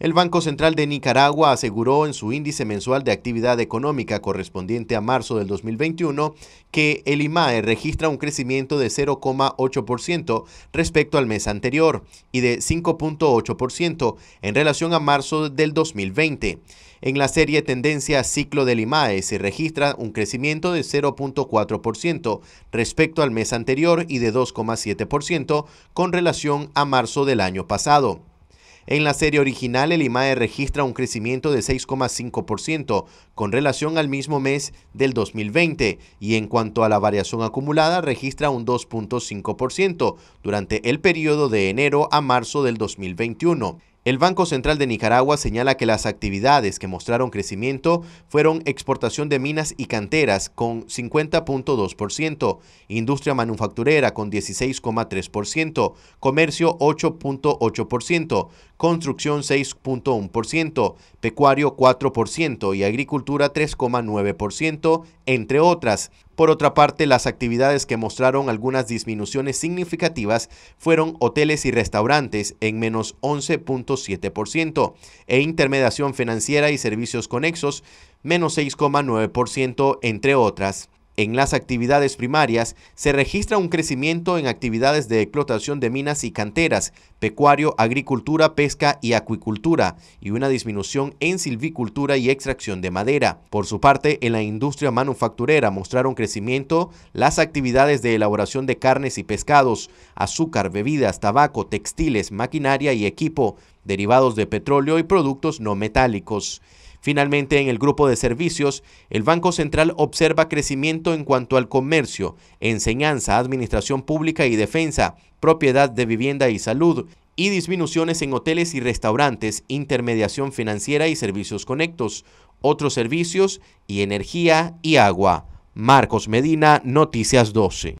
El Banco Central de Nicaragua aseguró en su índice mensual de actividad económica correspondiente a marzo del 2021 que el IMAE registra un crecimiento de 0,8% respecto al mes anterior y de 5,8% en relación a marzo del 2020. En la serie Tendencia Ciclo del IMAE se registra un crecimiento de 0,4% respecto al mes anterior y de 2,7% con relación a marzo del año pasado. En la serie original, el IMAE registra un crecimiento de 6,5% con relación al mismo mes del 2020 y en cuanto a la variación acumulada registra un 2.5% durante el periodo de enero a marzo del 2021. El Banco Central de Nicaragua señala que las actividades que mostraron crecimiento fueron exportación de minas y canteras con 50.2%, industria manufacturera con 16.3%, comercio 8.8%, construcción 6.1%, pecuario 4% y agricultura 3.9%, entre otras. Por otra parte, las actividades que mostraron algunas disminuciones significativas fueron hoteles y restaurantes en menos 11.7% e intermediación financiera y servicios conexos menos 6.9%, entre otras. En las actividades primarias se registra un crecimiento en actividades de explotación de minas y canteras, pecuario, agricultura, pesca y acuicultura, y una disminución en silvicultura y extracción de madera. Por su parte, en la industria manufacturera mostraron crecimiento las actividades de elaboración de carnes y pescados, azúcar, bebidas, tabaco, textiles, maquinaria y equipo, derivados de petróleo y productos no metálicos. Finalmente, en el grupo de servicios, el Banco Central observa crecimiento en cuanto al comercio, enseñanza, administración pública y defensa, propiedad de vivienda y salud, y disminuciones en hoteles y restaurantes, intermediación financiera y servicios conectos, otros servicios y energía y agua. Marcos Medina, Noticias 12.